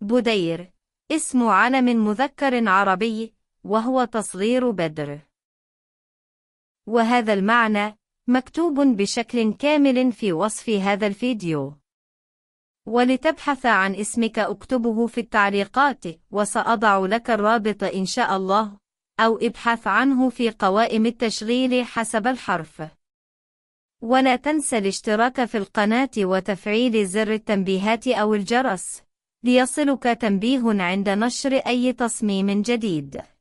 بدير اسم علم مذكر عربي وهو تصغير بدر وهذا المعنى مكتوب بشكل كامل في وصف هذا الفيديو ولتبحث عن اسمك اكتبه في التعليقات وسأضع لك الرابط إن شاء الله أو ابحث عنه في قوائم التشغيل حسب الحرف ولا تنسى الاشتراك في القناة وتفعيل زر التنبيهات أو الجرس ليصلك تنبيه عند نشر أي تصميم جديد